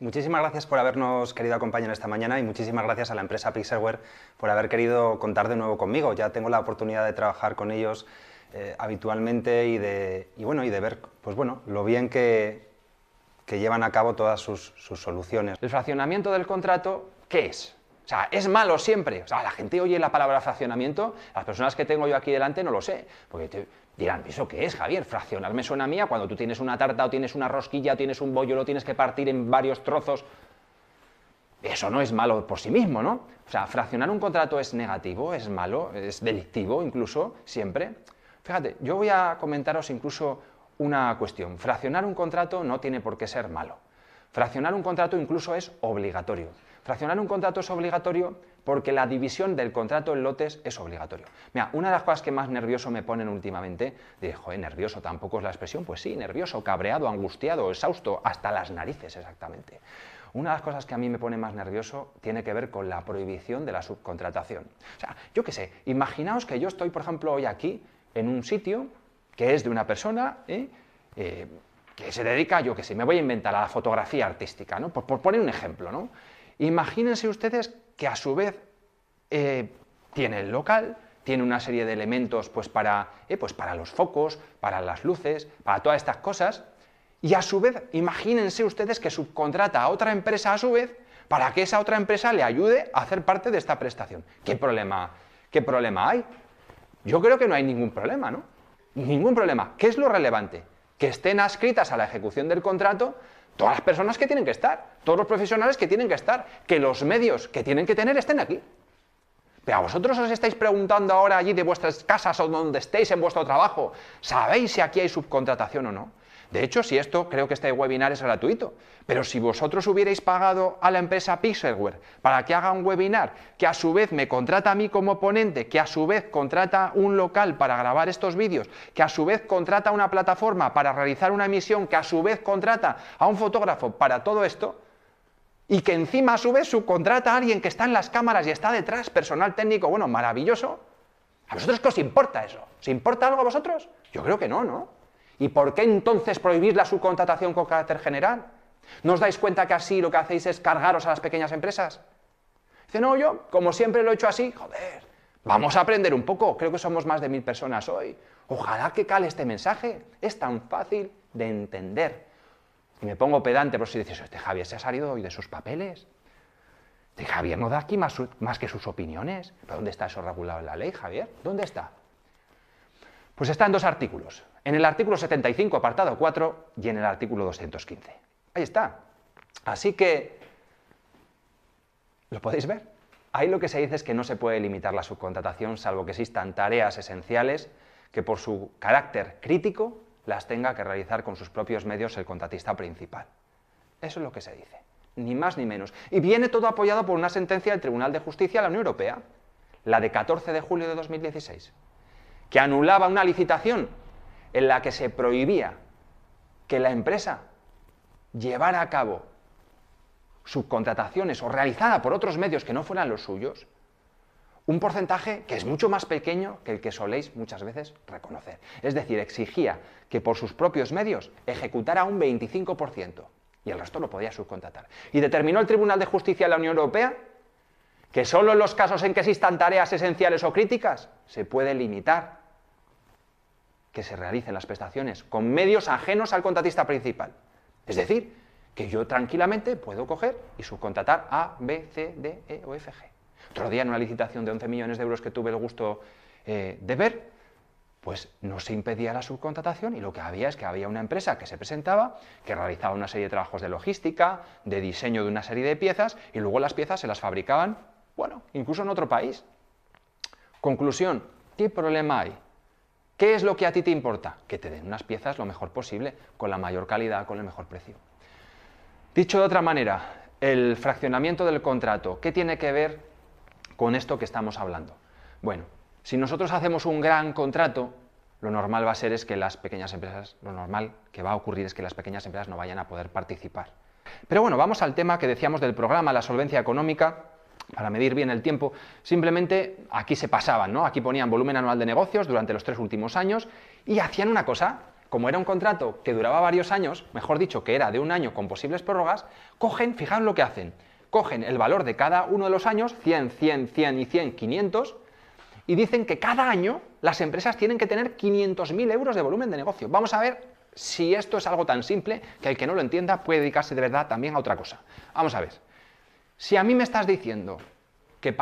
Muchísimas gracias por habernos querido acompañar esta mañana y muchísimas gracias a la empresa Pixelware por haber querido contar de nuevo conmigo. Ya tengo la oportunidad de trabajar con ellos eh, habitualmente y de, bueno, y de ver pues bueno, lo bien que, que llevan a cabo todas sus, sus, soluciones. El fraccionamiento del contrato, ¿qué es? O sea, es malo siempre. O sea, la gente oye la palabra fraccionamiento, las personas que tengo yo aquí delante no lo sé, porque Dirán, ¿eso qué es, Javier? Fraccionar me suena a mía cuando tú tienes una tarta o tienes una rosquilla o tienes un bollo, lo tienes que partir en varios trozos. Eso no es malo por sí mismo, ¿no? O sea, fraccionar un contrato es negativo, es malo, es delictivo incluso, siempre. Fíjate, yo voy a comentaros incluso una cuestión. Fraccionar un contrato no tiene por qué ser malo. Fraccionar un contrato incluso es obligatorio. Fraccionar un contrato es obligatorio porque la división del contrato en lotes es obligatorio. una de las cosas que más nervioso me ponen últimamente, dije, joder, nervioso tampoco es la expresión, pues sí, nervioso, cabreado, angustiado, exhausto, hasta las narices exactamente. Una de las cosas que a mí me pone más nervioso tiene que ver con la prohibición de la subcontratación. O sea, yo qué sé, imaginaos que yo estoy, por ejemplo, hoy aquí en un sitio que es de una persona ¿eh? Eh, que se dedica, yo qué sé, me voy a inventar a la fotografía artística, ¿no? Por, por poner un ejemplo, ¿no? Imagínense ustedes que a su vez eh, tiene el local, tiene una serie de elementos pues, eh, pues para, los focos, para las luces, para todas estas cosas, y a su vez, imagínense ustedes que subcontrata a otra empresa a su vez para que esa otra empresa le ayude a hacer parte de esta prestación. ¿Qué problema, qué problema hay? Yo creo que no hay ningún problema, ¿no? Ningún problema. ¿Qué es lo relevante? Que estén adscritas a la ejecución del contrato todas las personas que tienen que estar, todos los profesionales que tienen que estar, que los medios que tienen que tener estén aquí. Pero a vosotros os estáis preguntando ahora allí de vuestras casas o donde estéis en vuestro trabajo, ¿sabéis si aquí hay subcontratación o no? De hecho, si esto, creo que este webinar es gratuito, pero si vosotros hubierais pagado a la empresa Pixelware para que haga un webinar, que a su vez me contrata a mí como ponente, que a su vez contrata un local para grabar estos vídeos, que a su vez contrata una plataforma para realizar una emisión, que a su vez contrata a un fotógrafo para todo esto, y que encima a su vez subcontrata a alguien que está en las cámaras y está detrás, personal técnico, bueno, maravilloso. ¿A vosotros qué os importa eso? ¿Se importa algo a vosotros? Yo creo que no, ¿no? ¿Y por qué entonces prohibir la subcontratación con carácter general? ¿No os dais cuenta que así lo que hacéis es cargaros a las pequeñas empresas? Dice, no, yo, como siempre lo he hecho así, joder, vamos a aprender un poco, creo que somos más de mil personas hoy. Ojalá que cale este mensaje, es tan fácil de entender. Y me pongo pedante, pero si decís, este Javier se ha salido hoy de sus papeles. Este Javier no da aquí más, más que sus opiniones. ¿Pero dónde está eso regulado en la ley, Javier? ¿Dónde está? Pues está en dos artículos en el artículo 75, apartado 4, y en el artículo 215. Ahí está. Así que, ¿lo podéis ver? Ahí lo que se dice es que no se puede limitar la subcontratación salvo que existan tareas esenciales que por su carácter crítico las tenga que realizar con sus propios medios el contratista principal. Eso es lo que se dice, ni más ni menos. Y viene todo apoyado por una sentencia del Tribunal de Justicia de la Unión Europea, la de 14 de julio de 2016, que anulaba una licitación en la que se prohibía que la empresa llevara a cabo subcontrataciones o realizada por otros medios que no fueran los suyos, un porcentaje que es mucho más pequeño que el que soléis muchas veces reconocer. Es decir, exigía que por sus propios medios ejecutara un 25% y el resto lo podía subcontratar. Y determinó el Tribunal de Justicia de la Unión Europea que solo en los casos en que existan tareas esenciales o críticas se puede limitar que se realicen las prestaciones con medios ajenos al contratista principal. Es decir, que yo tranquilamente puedo coger y subcontratar A, B, C, D, E o F, G. Otro día en una licitación de 11 millones de euros que tuve el gusto eh, de ver, pues no se impedía la subcontratación y lo que había es que había una empresa que se presentaba, que realizaba una serie de trabajos de logística, de diseño de una serie de piezas y luego las piezas se las fabricaban, bueno, incluso en otro país. Conclusión, ¿qué problema hay? ¿Qué es lo que a ti te importa? Que te den unas piezas lo mejor posible, con la mayor calidad, con el mejor precio. Dicho de otra manera, el fraccionamiento del contrato, ¿qué tiene que ver con esto que estamos hablando? Bueno, si nosotros hacemos un gran contrato, lo normal va a ser es que las pequeñas empresas, lo normal que va a ocurrir es que las pequeñas empresas no vayan a poder participar. Pero bueno, vamos al tema que decíamos del programa, la solvencia económica, para medir bien el tiempo, simplemente aquí se pasaban, ¿no? Aquí ponían volumen anual de negocios durante los tres últimos años y hacían una cosa, como era un contrato que duraba varios años, mejor dicho, que era de un año con posibles prórrogas, cogen, fijaros lo que hacen, cogen el valor de cada uno de los años, 100, 100, 100 y 100, 500, y dicen que cada año las empresas tienen que tener 500.000 euros de volumen de negocio. Vamos a ver si esto es algo tan simple que el que no lo entienda puede dedicarse de verdad también a otra cosa. Vamos a ver. Si a mí me estás diciendo que,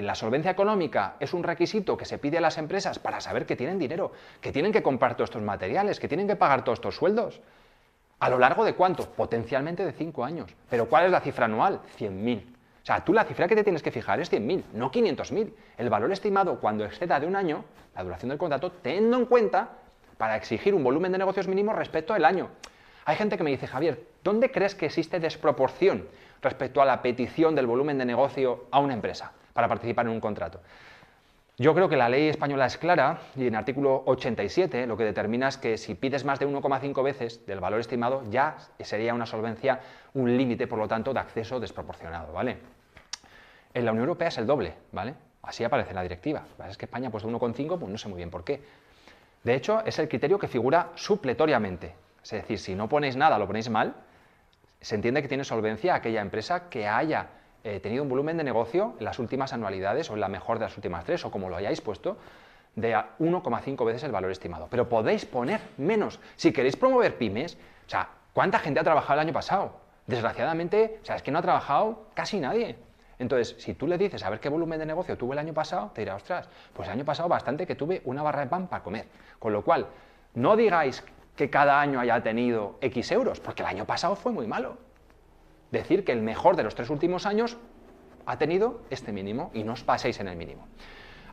la solvencia económica es un requisito que se pide a las empresas para saber que tienen dinero, que tienen que comprar todos estos materiales, que tienen que pagar todos estos sueldos. ¿A lo largo de cuánto? Potencialmente de cinco años. ¿Pero cuál es la cifra anual? 100.000. O sea, tú la cifra que te tienes que fijar es 100.000, no 500.000. El valor estimado cuando exceda de un año, la duración del contrato, teniendo en cuenta para exigir un volumen de negocios mínimo respecto al año. Hay gente que me dice, Javier, ¿dónde crees que existe desproporción respecto a la petición del volumen de negocio a una empresa para participar en un contrato. Yo creo que la ley española es clara y en artículo 87 lo que determina es que si pides más de 1,5 veces del valor estimado ya sería una solvencia, un límite, por lo tanto, de acceso desproporcionado, ¿vale? En la Unión Europea es el doble, ¿vale? Así aparece en la directiva. Es que España ha puesto 1,5, pues no sé muy bien por qué. De hecho, es el criterio que figura supletoriamente. Es decir, si no ponéis nada, lo ponéis mal, se entiende que tiene solvencia aquella empresa que haya eh, tenido un volumen de negocio en las últimas anualidades o en la mejor de las últimas tres o como lo hayáis puesto de 1,5 veces el valor estimado. Pero podéis poner menos. Si queréis promover pymes, o sea, ¿cuánta gente ha trabajado el año pasado? Desgraciadamente, o es que no ha trabajado casi nadie. Entonces, si tú le dices a ver qué volumen de negocio tuve el año pasado, te dirá, ostras, pues el año pasado bastante que tuve una barra de pan para comer. Con lo cual, no digáis que cada año haya tenido X euros, porque el año pasado fue muy malo. Decir que el mejor de los tres últimos años ha tenido este mínimo y no os paséis en el mínimo.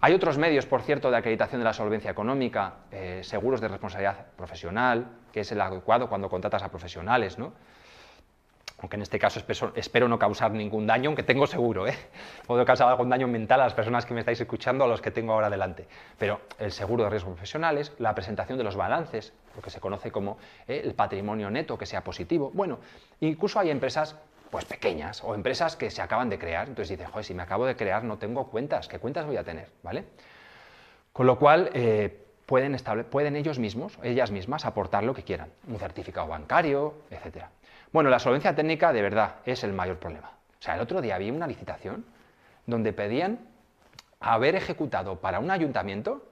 Hay otros medios, por cierto, de acreditación de la solvencia económica, eh, seguros de responsabilidad profesional, que es el adecuado cuando contratas a profesionales, ¿no? aunque en este caso espero no causar ningún daño, aunque tengo seguro, ¿eh? puedo causar algún daño mental a las personas que me estáis escuchando, a los que tengo ahora delante. Pero el seguro de riesgos profesionales, la presentación de los balances, lo que se conoce como ¿eh? el patrimonio neto que sea positivo. Bueno, incluso hay empresas pues pequeñas o empresas que se acaban de crear, entonces dicen, joder, si me acabo de crear no tengo cuentas, ¿qué cuentas voy a tener? ¿Vale? Con lo cual... Eh, pueden, pueden ellos mismos, ellas mismas, aportar lo que quieran, un certificado bancario, etcétera. Bueno, la solvencia técnica de verdad es el mayor problema. O sea, el otro día había una licitación donde pedían haber ejecutado para un ayuntamiento,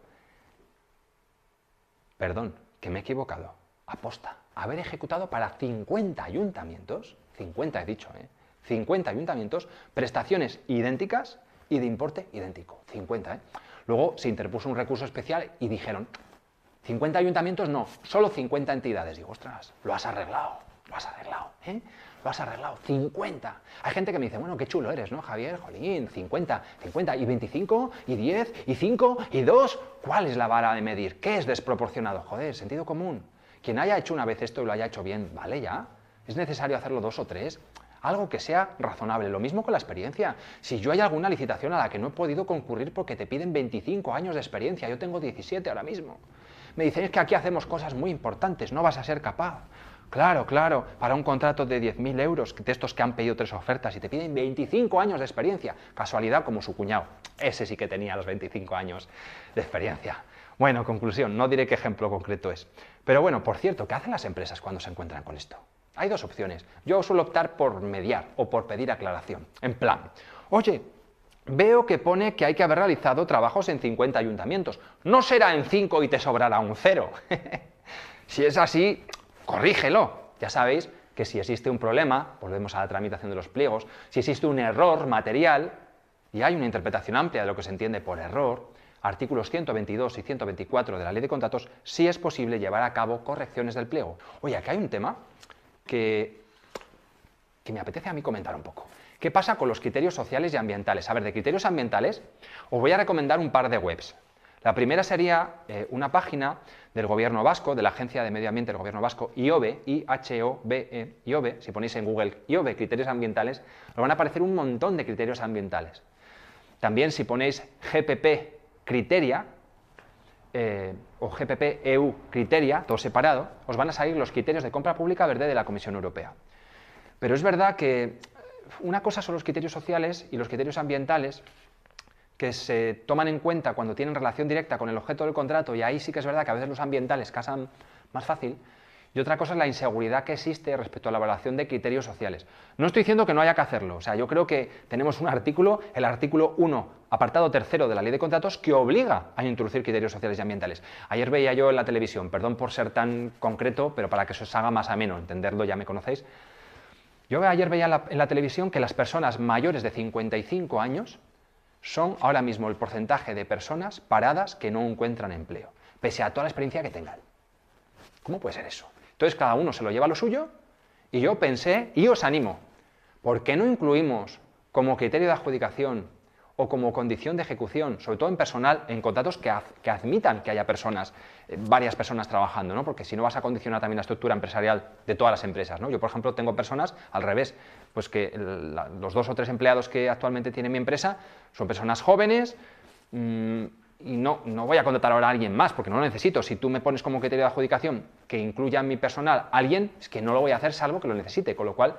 perdón, que me he equivocado, aposta, haber ejecutado para 50 ayuntamientos, 50 he dicho, 50 ¿eh? ayuntamientos, prestaciones idénticas y de importe idéntico, 50. ¿eh? Luego se interpuso un recurso especial y dijeron, 50 ayuntamientos no, solo 50 entidades. Digo, ostras, lo has arreglado lo has arreglado, ¿eh? Lo has arreglado, 50. Hay gente que me dice, bueno, qué chulo eres, ¿no, Javier? Jolín, 50, 50, y 25, y 10, y 5, y 2. ¿Cuál es la vara de medir? ¿Qué es desproporcionado? Joder, sentido común. Quien haya hecho una vez esto y lo haya hecho bien, ¿vale ya? ¿Es necesario hacerlo dos o tres? algo que sea razonable. Lo mismo con la experiencia. Si yo hay alguna licitación a la que no he podido concurrir porque te piden 25 años de experiencia, yo tengo 17 ahora mismo. Me dicen es que aquí hacemos cosas muy importantes, no vas a ser capaz. Claro, claro, para un contrato de 10.000 euros, de estos que han pedido tres ofertas y te piden 25 años de experiencia. Casualidad como su cuñado. Ese sí que tenía los 25 años de experiencia. Bueno, conclusión, no diré qué ejemplo concreto es. Pero bueno, por cierto, ¿qué hacen las empresas cuando se encuentran con esto? Hay dos opciones. Yo suelo optar por mediar o por pedir aclaración. En plan, oye, veo que pone que hay que haber realizado trabajos en 50 ayuntamientos. No será en 5 y te sobrará un cero. si es así, corrígelo. Ya sabéis que si existe un problema, volvemos a la tramitación de los pliegos, si existe un error material, y hay una interpretación amplia de lo que se entiende por error, artículos 122 y 124 de la Ley de Contratos, sí es posible llevar a cabo correcciones del pliego. Oye, aquí hay un tema que, que me apetece a mí comentar un poco. ¿Qué pasa con los criterios sociales y ambientales? A ver, de criterios ambientales, os voy a recomendar un par de webs. La primera sería eh, una página del gobierno vasco, de la Agencia de Medio Ambiente del Gobierno Vasco, IOBE, I-H-O-B-E, si ponéis en Google B criterios ambientales, os van a aparecer un montón de criterios ambientales. También si ponéis GPP Criteria eh, o GPP EU Criteria, todo separado, os van a salir los criterios de compra pública verde de la Comisión Europea. Pero es verdad que una cosa son los criterios sociales y los criterios ambientales, que se toman en cuenta cuando tienen relación directa con el objeto del contrato, y ahí sí que es verdad que a veces los ambientales casan más fácil, y otra cosa es la inseguridad que existe respecto a la evaluación de criterios sociales. No estoy diciendo que no haya que hacerlo, o sea, yo creo que tenemos un artículo, el artículo 1, apartado tercero de la ley de contratos, que obliga a introducir criterios sociales y ambientales. Ayer veía yo en la televisión, perdón por ser tan concreto, pero para que se os haga más ameno, entenderlo ya me conocéis. Yo ayer veía en la televisión que las personas mayores de 55 años son ahora mismo el porcentaje de personas paradas que no encuentran empleo, pese a toda la experiencia que tengan. ¿Cómo puede ser eso? Entonces cada uno se lo lleva a lo suyo y yo pensé, y os animo, ¿por qué no incluimos como criterio de adjudicación o como condición de ejecución, sobre todo en personal, en contratos que, admitan que haya personas, eh, varias personas trabajando, ¿no? porque si no vas a condicionar también la estructura empresarial de todas las empresas. ¿no? Yo, por ejemplo, tengo personas al revés, pues que los dos o tres empleados que actualmente tiene mi empresa son personas jóvenes, mm, y no, no, voy a contratar ahora a alguien más porque no lo necesito. Si tú me pones como criterio de adjudicación que incluya en mi personal a alguien, es que no lo voy a hacer salvo que lo necesite, con lo cual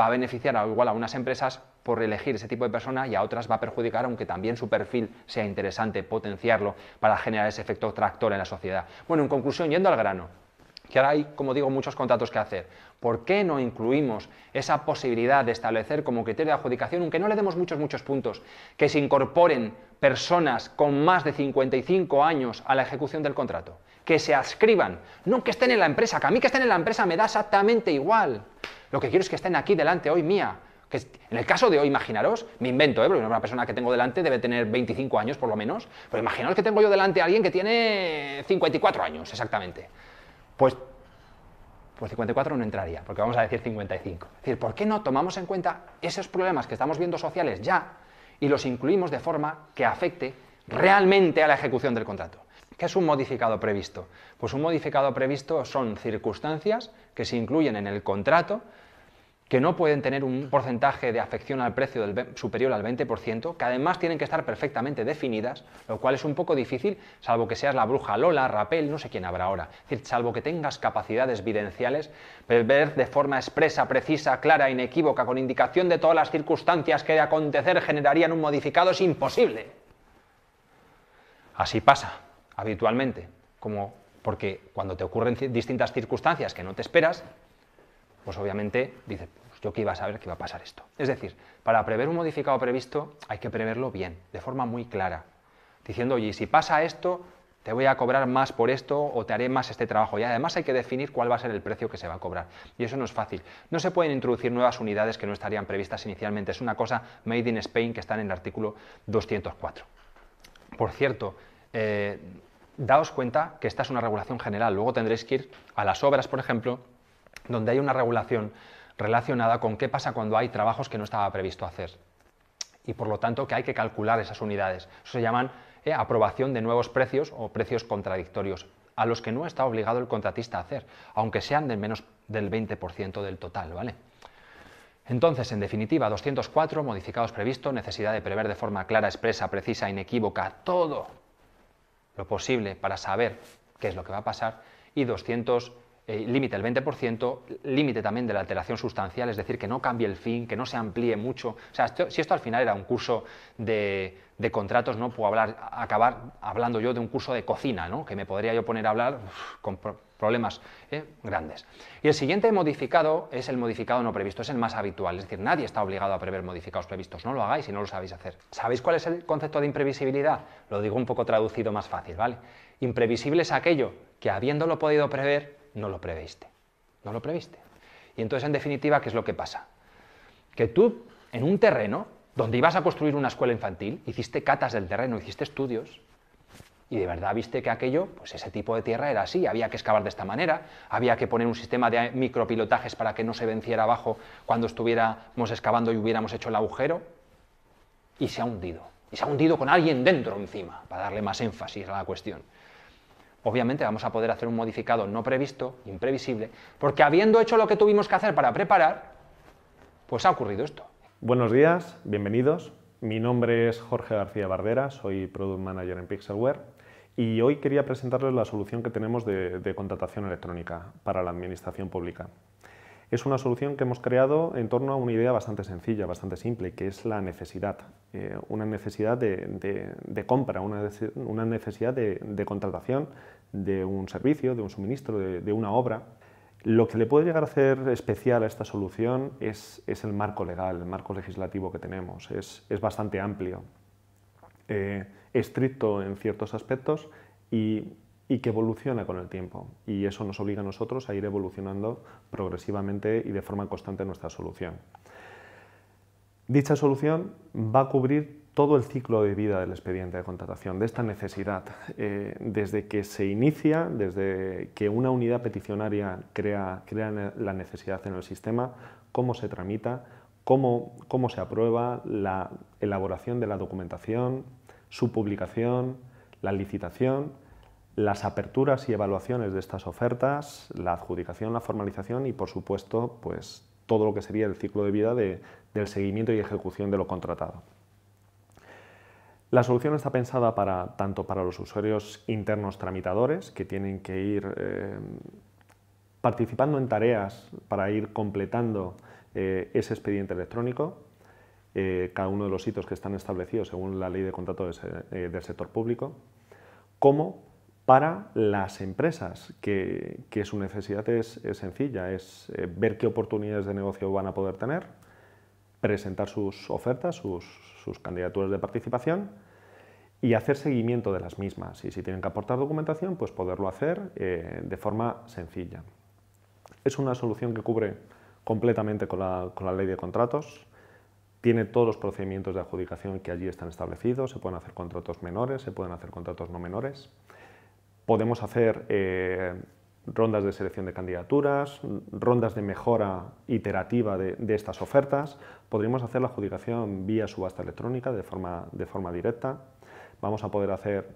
va a beneficiar a, igual a unas empresas por elegir ese tipo de persona y a otras va a perjudicar, aunque también su perfil sea interesante, potenciarlo para generar ese efecto tractor en la sociedad. Bueno, en conclusión, yendo al grano, que ahora hay, como digo, muchos contratos que hacer. ¿Por qué no incluimos esa posibilidad de establecer como criterio de adjudicación, aunque no le demos muchos, muchos puntos, que se incorporen personas con más de 55 años a la ejecución del contrato? que se adscriban. No que estén en la empresa, que a mí que estén en la empresa me da exactamente igual. Lo que quiero es que estén aquí delante hoy mía. Que en el caso de hoy, imaginaros, me invento, ¿eh? porque una persona que tengo delante debe tener 25 años por lo menos, pero imaginaros que tengo yo delante a alguien que tiene 54 años exactamente. Pues pues 54 no entraría, porque vamos a decir 55. Es decir, ¿por qué no tomamos en cuenta esos problemas que estamos viendo sociales ya y los incluimos de forma que afecte realmente a la ejecución del contrato? ¿Qué es un modificado previsto? Pues un modificado previsto son circunstancias que se incluyen en el contrato que no pueden tener un porcentaje de afección al precio superior al 20%, que además tienen que estar perfectamente definidas, lo cual es un poco difícil, salvo que seas la bruja Lola, Rapel, no sé quién habrá ahora. Es decir, salvo que tengas capacidades videnciales, ver de forma expresa, precisa, clara, inequívoca, con indicación de todas las circunstancias que de acontecer generarían un modificado es imposible. Así pasa habitualmente, como porque cuando te ocurren distintas circunstancias que no te esperas, pues obviamente dices, pues yo que iba a saber que iba a pasar esto. Es decir, para prever un modificado previsto hay que preverlo bien, de forma muy clara, diciendo, oye, si pasa esto, te voy a cobrar más por esto o te haré más este trabajo. Y además hay que definir cuál va a ser el precio que se va a cobrar. Y eso no es fácil. No se pueden introducir nuevas unidades que no estarían previstas inicialmente. Es una cosa made in Spain que está en el artículo 204. Por cierto, eh, daos cuenta que esta es una regulación general. Luego tendréis que ir a las obras, por ejemplo, donde hay una regulación relacionada con qué pasa cuando hay trabajos que no estaba previsto hacer. Y por lo tanto que hay que calcular esas unidades. Eso se llaman eh, aprobación de nuevos precios o precios contradictorios, a los que no está obligado el contratista a hacer, aunque sean del menos del 20% del total. ¿vale? Entonces, en definitiva, 204, modificados previstos, necesidad de prever de forma clara, expresa, precisa, inequívoca, todo, lo posible para saber qué es lo que va a pasar y 200 eh, límite el 20%, límite también de la alteración sustancial, es decir, que no cambie el fin, que no se amplíe mucho. O sea, si esto al final era un curso de, contratos, no puedo hablar, acabar hablando yo de un curso de cocina, ¿no? que me podría yo poner a hablar con problemas ¿eh? grandes. Y el siguiente modificado es el modificado no previsto, es el más habitual, es decir, nadie está obligado a prever modificados previstos, no lo hagáis si no lo sabéis hacer. ¿Sabéis cuál es el concepto de imprevisibilidad? Lo digo un poco traducido más fácil, ¿vale? Imprevisible es aquello que habiéndolo podido prever, no lo previste. No lo previste. Y entonces, en definitiva, ¿qué es lo que pasa? Que tú, en un terreno donde ibas a construir una escuela infantil, hiciste catas del terreno, hiciste estudios, y de verdad viste que aquello, pues ese tipo de tierra era así, había que excavar de esta manera, había que poner un sistema de micropilotajes para que no se venciera abajo cuando estuviéramos excavando y hubiéramos hecho el agujero, y se ha hundido. Y se ha hundido con alguien dentro encima, para darle más énfasis a la cuestión obviamente vamos a poder hacer un modificado no previsto, imprevisible, porque habiendo hecho lo que tuvimos que hacer para preparar, pues ha ocurrido esto. Buenos días, bienvenidos. Mi nombre es Jorge García Bardera, soy Product Manager en Pixelware y hoy quería presentarles la solución que tenemos de, de contratación electrónica para la Administración Pública es una solución que hemos creado en torno a una idea bastante sencilla, bastante simple, que es la necesidad. Eh, una necesidad de, compra, una, necesidad de, contratación de un servicio, de un suministro, de, una obra. Lo que le puede llegar a hacer especial a esta solución es, el marco legal, el marco legislativo que tenemos. Es, bastante amplio, eh, estricto en ciertos aspectos y y que evoluciona con el tiempo. Y eso nos obliga a nosotros a ir evolucionando progresivamente y de forma constante nuestra solución. Dicha solución va a cubrir todo el ciclo de vida del expediente de contratación, de esta necesidad, eh, desde que se inicia, desde que una unidad peticionaria crea, la necesidad en el sistema, cómo se tramita, cómo se aprueba, la elaboración de la documentación, su publicación, la licitación, las aperturas y evaluaciones de estas ofertas, la adjudicación, la formalización y, por supuesto, pues, todo lo que sería el ciclo de vida del seguimiento y ejecución de lo contratado. La solución está pensada para, tanto para los usuarios internos tramitadores, que tienen que ir eh, participando en tareas para ir completando eh, ese expediente electrónico, eh, cada uno de los hitos que están establecidos según la ley de contrato del sector público, como para las empresas, que, su necesidad es, sencilla, es eh, ver qué oportunidades de negocio van a poder tener, presentar sus ofertas, sus, candidaturas de participación y hacer seguimiento de las mismas. Y si tienen que aportar documentación, pues poderlo hacer eh, de forma sencilla. Es una solución que cubre completamente con la ley de contratos, tiene todos los procedimientos de adjudicación que allí están establecidos, se pueden hacer contratos menores, se pueden hacer contratos no menores. Podemos hacer eh, rondas de selección de candidaturas, rondas de mejora iterativa de, estas ofertas. Podríamos hacer la adjudicación vía subasta electrónica de forma, directa. Vamos a poder hacer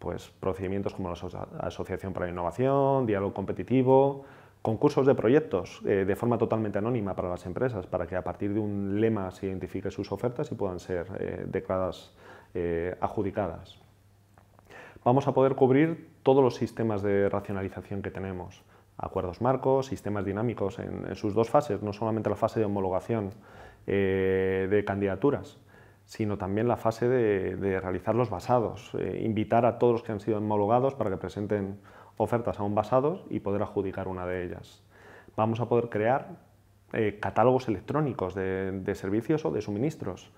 pues, procedimientos como la Asociación para la Innovación, diálogo competitivo, concursos de proyectos eh, de forma totalmente anónima para las empresas, para que a partir de un lema se identifique sus ofertas y puedan ser eh, declaradas adjudicadas vamos a poder cubrir todos los sistemas de racionalización que tenemos. Acuerdos marcos, sistemas dinámicos en, sus dos fases, no solamente la fase de homologación eh, de candidaturas, sino también la fase de, realizar los basados, eh, invitar a todos los que han sido homologados para que presenten ofertas a un basados y poder adjudicar una de ellas. Vamos a poder crear eh, catálogos electrónicos de servicios o de suministros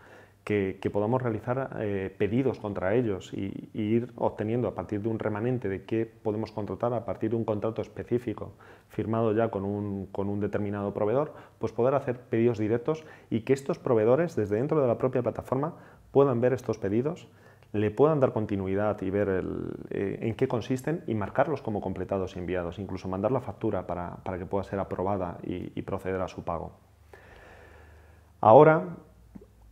que, podamos realizar eh, pedidos contra ellos y, ir obteniendo a partir de un remanente de qué podemos contratar, a partir de un contrato específico firmado ya con un, determinado proveedor, pues poder hacer pedidos directos y que estos proveedores desde dentro de la propia plataforma puedan ver estos pedidos le puedan dar continuidad y ver eh, en qué consisten y marcarlos como completados y enviados, incluso mandar la factura para, que pueda ser aprobada y, y, proceder a su pago. Ahora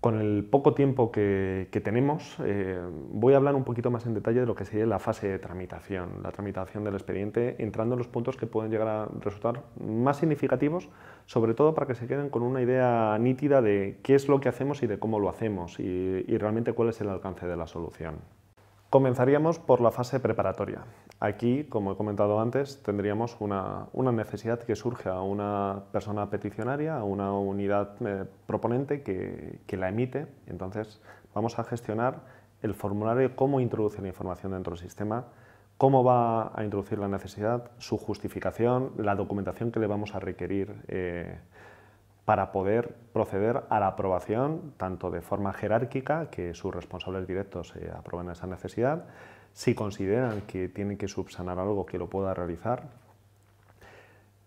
con el poco tiempo que, tenemos, eh, voy a hablar un poquito más en detalle de lo que sería la fase de tramitación, la tramitación del expediente, entrando en los puntos que pueden llegar a resultar más significativos, sobre todo para que se queden con una idea nítida de qué es lo que hacemos y de cómo lo hacemos y realmente cuál es el alcance de la solución. Comenzaríamos por la fase preparatoria. Aquí, como he comentado antes, tendríamos una, una necesidad que surge a una persona peticionaria, a una unidad eh, proponente que, la emite. Entonces, vamos a gestionar el formulario, cómo introduce la información dentro del sistema, cómo va a introducir la necesidad, su justificación, la documentación que le vamos a requerir eh, para poder proceder a la aprobación tanto de forma jerárquica, que sus responsables directos eh, aprueben esa necesidad, si consideran que tienen que subsanar algo que lo pueda realizar,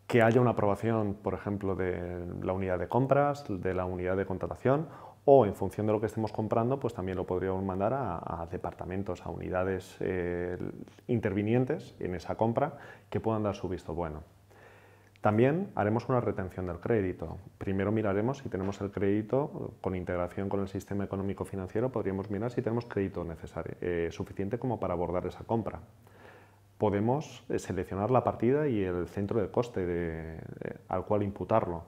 que haya una aprobación, por ejemplo, de la unidad de compras, de la unidad de contratación o en función de lo que estemos comprando, pues también lo podríamos mandar a, departamentos, a unidades eh, intervinientes en esa compra que puedan dar su visto bueno. También haremos una retención del crédito. Primero miraremos si tenemos el crédito con integración con el sistema económico financiero, podríamos mirar si tenemos crédito necesario, eh, suficiente como para abordar esa compra. Podemos eh, seleccionar la partida y el centro de coste eh, al cual imputarlo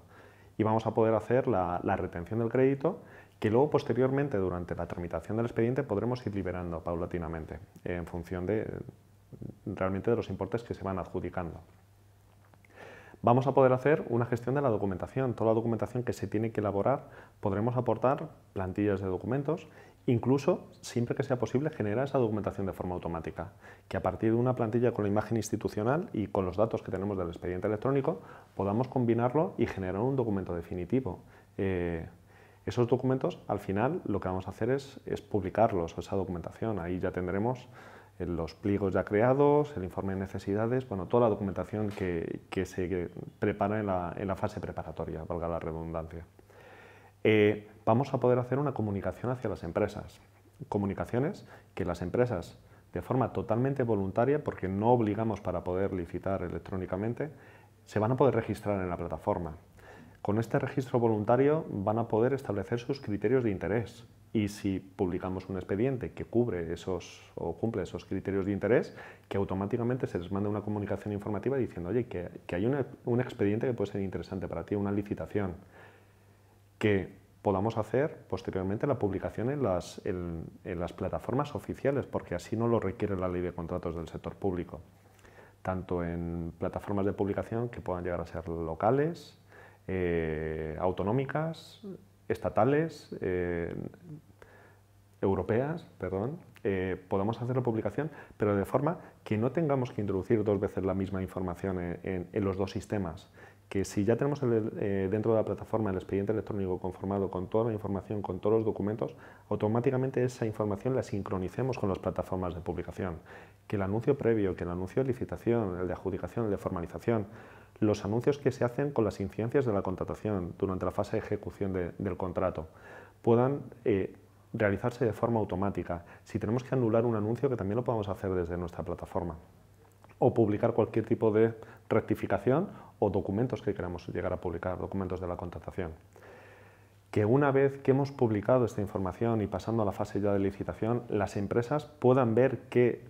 y vamos a poder hacer la, la retención del crédito que luego posteriormente durante la tramitación del expediente podremos ir liberando paulatinamente en función de realmente de los importes que se van adjudicando vamos a poder hacer una gestión de la documentación. Toda la documentación que se tiene que elaborar, podremos aportar plantillas de documentos, incluso siempre que sea posible generar esa documentación de forma automática, que a partir de una plantilla con la imagen institucional y con los datos que tenemos del expediente electrónico, podamos combinarlo y generar un documento definitivo. Eh, esos documentos, al final, lo que vamos a hacer es publicarlos, esa documentación. Ahí ya tendremos los pliegos ya creados, el informe de necesidades, bueno, toda la documentación que, se prepara en la, fase preparatoria, valga la redundancia. Eh, vamos a poder hacer una comunicación hacia las empresas. Comunicaciones que las empresas, de forma totalmente voluntaria, porque no obligamos para poder licitar electrónicamente, se van a poder registrar en la plataforma. Con este registro voluntario van a poder establecer sus criterios de interés, y si publicamos un expediente que cubre esos o cumple esos criterios de interés, que automáticamente se les manda una comunicación informativa diciendo, oye, que, hay un expediente que puede ser interesante para ti, una licitación, que podamos hacer posteriormente la publicación en las, plataformas oficiales, porque así no lo requiere la ley de contratos del sector público, tanto en plataformas de publicación que puedan llegar a ser locales, eh, autonómicas, estatales, eh, europeas, perdón, eh, podamos hacer la publicación, pero de forma que no tengamos que introducir dos veces la misma información en, los dos sistemas. Que si ya tenemos eh, dentro de la plataforma el expediente electrónico conformado con toda la información, con todos los documentos, automáticamente esa información la sincronicemos con las plataformas de publicación. Que el anuncio previo, que el anuncio de licitación, el de adjudicación, el de formalización, los anuncios que se hacen con las incidencias de la contratación durante la fase de ejecución del contrato puedan eh, realizarse de forma automática. Si tenemos que anular un anuncio, que también lo podemos hacer desde nuestra plataforma. O publicar cualquier tipo de rectificación o documentos que queramos llegar a publicar, documentos de la contratación que una vez que hemos publicado esta información y pasando a la fase ya de licitación, las empresas puedan ver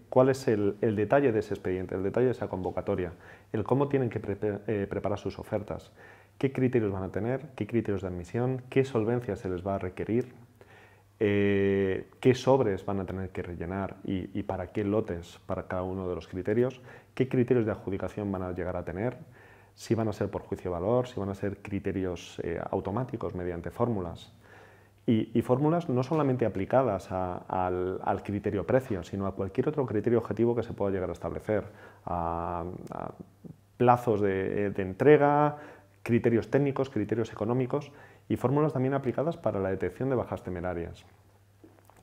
cuál es el, detalle de ese expediente, el detalle de esa convocatoria, el cómo tienen que eh, preparar sus ofertas, qué criterios van a tener, qué criterios de admisión, qué solvencia se les va a requerir, eh, qué sobres van a tener que rellenar y para qué lotes para cada uno de los criterios, qué criterios de adjudicación van a llegar a tener si van a ser por juicio de valor, si van a ser criterios eh, automáticos mediante fórmulas. Y, fórmulas no solamente aplicadas al, criterio precio, sino a cualquier otro criterio objetivo que se pueda llegar a establecer, a, plazos eh, de, entrega, criterios técnicos, criterios económicos y fórmulas también aplicadas para la detección de bajas temerarias.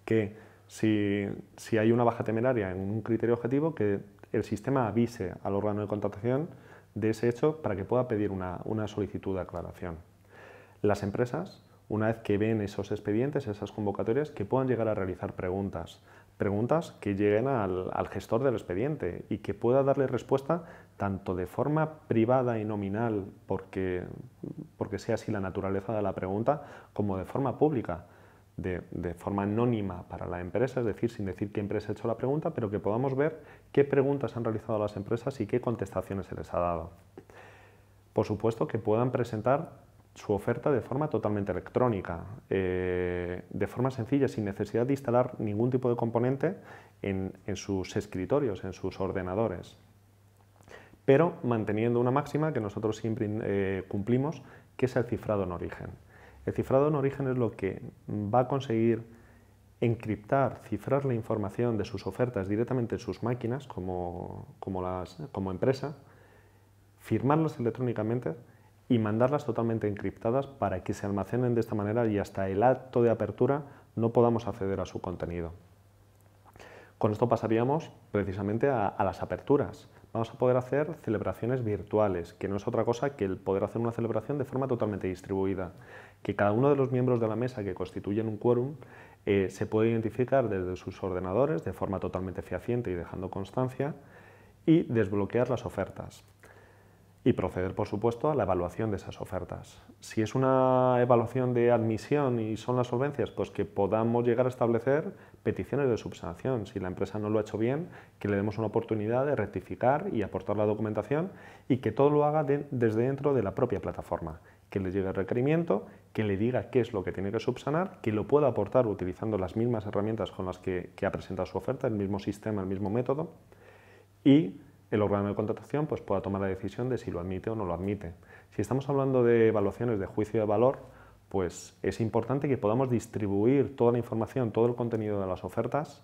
Que si, si, hay una baja temeraria en un criterio objetivo, que el sistema avise al órgano de contratación de ese hecho para que pueda pedir una, solicitud de aclaración. Las empresas, una vez que ven esos expedientes, esas convocatorias, que puedan llegar a realizar preguntas, preguntas que lleguen al, gestor del expediente y que pueda darle respuesta tanto de forma privada y nominal, porque sea así la naturaleza de la pregunta, como de forma pública de, forma anónima para la empresa, es decir, sin decir qué empresa ha hecho la pregunta, pero que podamos ver qué preguntas han realizado las empresas y qué contestaciones se les ha dado. Por supuesto que puedan presentar su oferta de forma totalmente electrónica, eh, de forma sencilla, sin necesidad de instalar ningún tipo de componente en, sus escritorios, en sus ordenadores, pero manteniendo una máxima que nosotros siempre eh, cumplimos, que es el cifrado en origen. El cifrado en origen es lo que va a conseguir encriptar, cifrar la información de sus ofertas directamente en sus máquinas como, como, empresa, firmarlas electrónicamente y mandarlas totalmente encriptadas para que se almacenen de esta manera y hasta el acto de apertura no podamos acceder a su contenido. Con esto pasaríamos precisamente a las aperturas, vamos a poder hacer celebraciones virtuales, que no es otra cosa que el poder hacer una celebración de forma totalmente distribuida, que cada uno de los miembros de la mesa que constituyen un quórum eh, se puede identificar desde sus ordenadores de forma totalmente fehaciente y dejando constancia y desbloquear las ofertas y proceder, por supuesto, a la evaluación de esas ofertas. Si es una evaluación de admisión y son las solvencias, pues que podamos llegar a establecer peticiones de subsanación. Si la empresa no lo ha hecho bien, que le demos una oportunidad de rectificar y aportar la documentación y que todo lo haga desde dentro de la propia plataforma. Que le llegue el requerimiento, que le diga qué es lo que tiene que subsanar, que lo pueda aportar utilizando las mismas herramientas con las que, ha presentado su oferta, el mismo sistema, el mismo método. Y el órgano de contratación pues, pueda tomar la decisión de si lo admite o no lo admite. Si estamos hablando de evaluaciones de juicio de valor, pues es importante que podamos distribuir toda la información, todo el contenido de las ofertas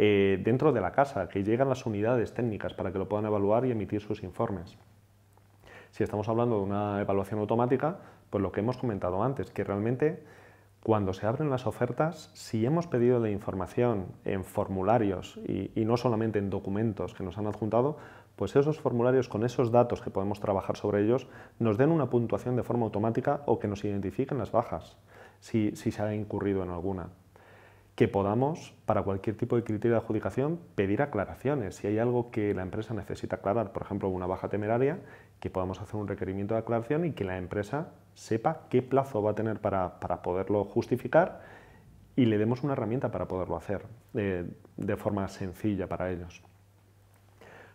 eh, dentro de la casa, que lleguen las unidades técnicas para que lo puedan evaluar y emitir sus informes. Si estamos hablando de una evaluación automática, pues lo que hemos comentado antes, que realmente cuando se abren las ofertas, si hemos pedido la información en formularios y no solamente en documentos que nos han adjuntado, pues esos formularios con esos datos que podemos trabajar sobre ellos nos den una puntuación de forma automática o que nos identifiquen las bajas, si, se ha incurrido en alguna. Que podamos, para cualquier tipo de criterio de adjudicación, pedir aclaraciones. Si hay algo que la empresa necesita aclarar, por ejemplo, una baja temeraria, que podamos hacer un requerimiento de aclaración y que la empresa sepa qué plazo va a tener para, poderlo justificar y le demos una herramienta para poderlo hacer eh, de forma sencilla para ellos.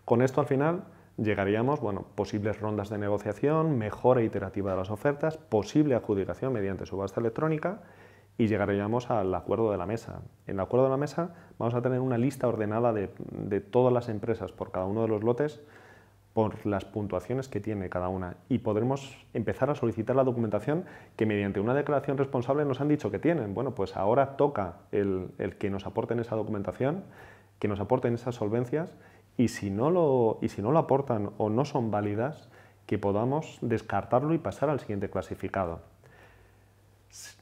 Con esto al final llegaríamos, bueno, posibles rondas de negociación, mejora iterativa de las ofertas, posible adjudicación mediante subasta electrónica y llegaríamos al acuerdo de la mesa. En el acuerdo de la mesa vamos a tener una lista ordenada de, todas las empresas por cada uno de los lotes por las puntuaciones que tiene cada una y podremos empezar a solicitar la documentación que mediante una declaración responsable nos han dicho que tienen. Bueno, pues ahora toca el que nos aporten esa documentación, que nos aporten esas solvencias y si no lo, y si no lo aportan o no son válidas, que podamos descartarlo y pasar al siguiente clasificado.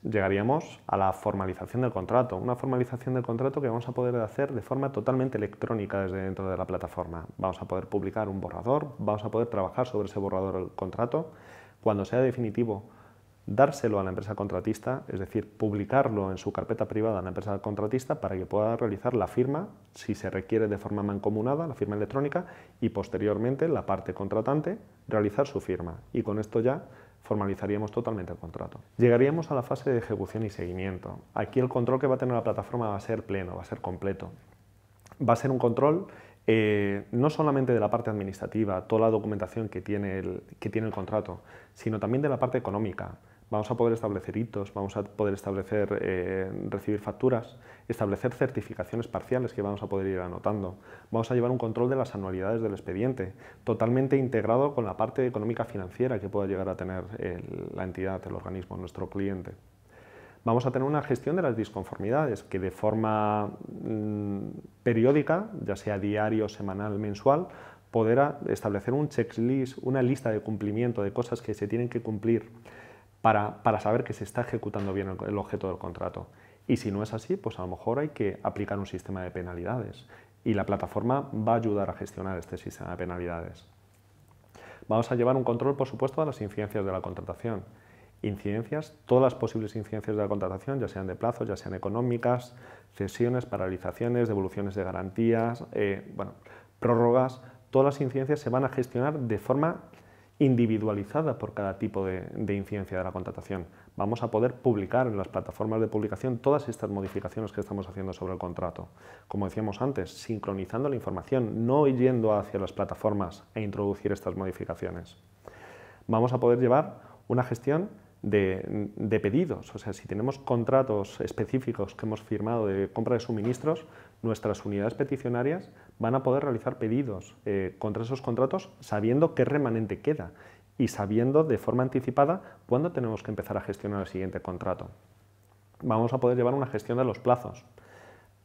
Llegaríamos a la formalización del contrato, una formalización del contrato que vamos a poder hacer de forma totalmente electrónica desde dentro de la plataforma. Vamos a poder publicar un borrador, vamos a poder trabajar sobre ese borrador del contrato. Cuando sea definitivo, dárselo a la empresa contratista, es decir, publicarlo en su carpeta privada a la empresa contratista para que pueda realizar la firma, si se requiere de forma mancomunada, la firma electrónica, y posteriormente la parte contratante realizar su firma. Y con esto ya formalizaríamos totalmente el contrato. Llegaríamos a la fase de ejecución y seguimiento. Aquí el control que va a tener la plataforma va a ser pleno, va a ser completo. Va a ser un control eh, no solamente de la parte administrativa, toda la documentación que tiene el contrato, sino también de la parte económica vamos a poder establecer hitos, vamos a poder establecer, eh, recibir facturas, establecer certificaciones parciales que vamos a poder ir anotando. Vamos a llevar un control de las anualidades del expediente, totalmente integrado con la parte económica financiera que pueda llegar a tener eh, la entidad, el organismo, nuestro cliente. Vamos a tener una gestión de las disconformidades que de forma mm, periódica, ya sea diario, semanal, mensual, podrá establecer un checklist, una lista de cumplimiento de cosas que se tienen que cumplir para, saber que se está ejecutando bien el, objeto del contrato. Y si no es así, pues a lo mejor hay que aplicar un sistema de penalidades y la plataforma va a ayudar a gestionar este sistema de penalidades. Vamos a llevar un control, por supuesto, a las incidencias de la contratación. Incidencias, todas las posibles incidencias de la contratación, ya sean de plazo, ya sean económicas, cesiones, paralizaciones, devoluciones de garantías, eh, bueno, prórrogas, todas las incidencias se van a gestionar de forma individualizada por cada tipo de, incidencia de la contratación. Vamos a poder publicar en las plataformas de publicación todas estas modificaciones que estamos haciendo sobre el contrato. Como decíamos antes, sincronizando la información, no yendo hacia las plataformas e introducir estas modificaciones. Vamos a poder llevar una gestión de pedidos, o sea, si tenemos contratos específicos que hemos firmado de compra de suministros, nuestras unidades peticionarias van a poder realizar pedidos eh, contra esos contratos sabiendo qué remanente queda y sabiendo de forma anticipada cuándo tenemos que empezar a gestionar el siguiente contrato. Vamos a poder llevar una gestión de los plazos.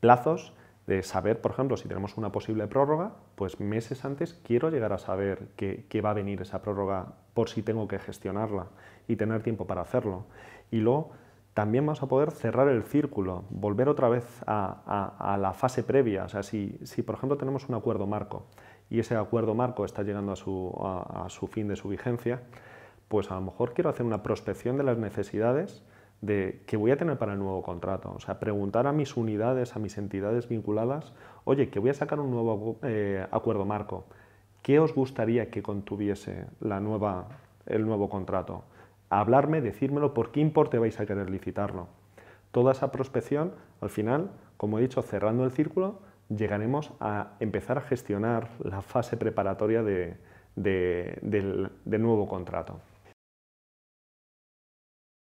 Plazos de saber, por ejemplo, si tenemos una posible prórroga, pues meses antes quiero llegar a saber qué va a venir esa prórroga por si tengo que gestionarla y tener tiempo para hacerlo. Y luego también vamos a poder cerrar el círculo, volver otra vez a, la fase previa. O sea, si, por ejemplo tenemos un acuerdo marco y ese acuerdo marco está llegando a su, fin de su vigencia, pues a lo mejor quiero hacer una prospección de las necesidades de que voy a tener para el nuevo contrato. O sea, preguntar a mis unidades, a mis entidades vinculadas, oye, que voy a sacar un nuevo eh, acuerdo marco. ¿Qué os gustaría que contuviese el nuevo contrato? hablarme, decírmelo, por qué importe vais a querer licitarlo. Toda esa prospección, al final, como he dicho, cerrando el círculo, llegaremos a empezar a gestionar la fase preparatoria de, del nuevo contrato.